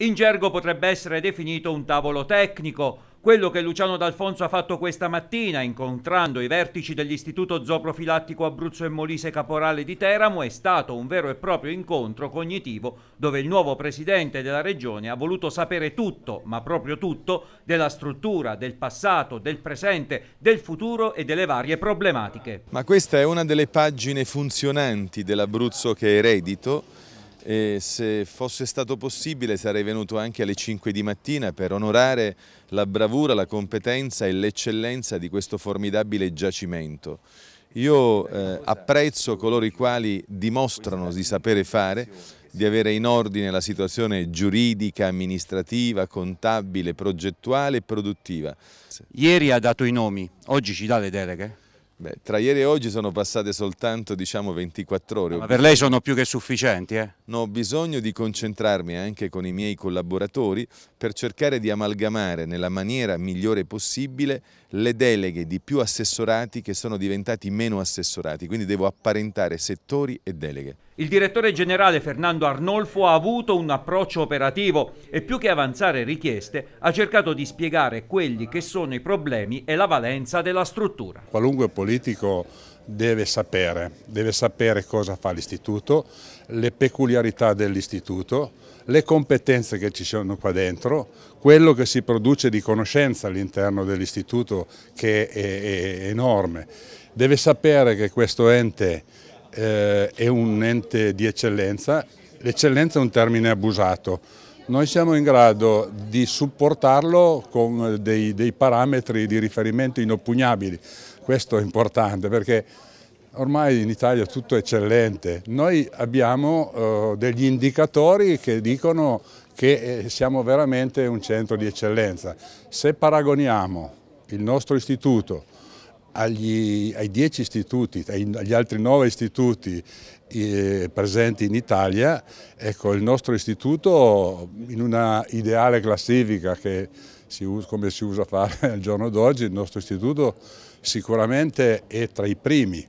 In gergo potrebbe essere definito un tavolo tecnico, quello che Luciano D'Alfonso ha fatto questa mattina incontrando i vertici dell'Istituto Zooprofilattico Abruzzo e Molise Caporale di Teramo è stato un vero e proprio incontro cognitivo dove il nuovo presidente della regione ha voluto sapere tutto, ma proprio tutto, della struttura, del passato, del presente, del futuro e delle varie problematiche. Ma questa è una delle pagine funzionanti dell'Abruzzo che eredito e se fosse stato possibile sarei venuto anche alle 5 di mattina per onorare la bravura, la competenza e l'eccellenza di questo formidabile giacimento. Io eh, apprezzo coloro i quali dimostrano di sapere fare, di avere in ordine la situazione giuridica, amministrativa, contabile, progettuale e produttiva. Ieri ha dato i nomi, oggi ci dà le deleghe? Beh, tra ieri e oggi sono passate soltanto diciamo, 24 ore. Ma per lei sono più che sufficienti? Eh? No, ho bisogno di concentrarmi anche con i miei collaboratori per cercare di amalgamare nella maniera migliore possibile le deleghe di più assessorati che sono diventati meno assessorati, quindi devo apparentare settori e deleghe. Il direttore generale Fernando Arnolfo ha avuto un approccio operativo e più che avanzare richieste ha cercato di spiegare quelli che sono i problemi e la valenza della struttura. Qualunque politica politico deve sapere, deve sapere cosa fa l'istituto, le peculiarità dell'istituto, le competenze che ci sono qua dentro, quello che si produce di conoscenza all'interno dell'istituto che è, è, enorme. Deve sapere che questo ente eh, è un ente di eccellenza, l'eccellenza è un termine abusato, noi siamo in grado di supportarlo con dei, dei parametri di riferimento inoppugnabili, questo è importante perché ormai in Italia tutto è eccellente, noi abbiamo eh, degli indicatori che dicono che eh, siamo veramente un centro di eccellenza. Se paragoniamo il nostro istituto agli, ai 10 istituti, agli altri nove istituti eh, presenti in Italia, ecco, il nostro istituto in una ideale classifica che si usa, come si usa fare al giorno d'oggi, il nostro istituto sicuramente è tra i primi.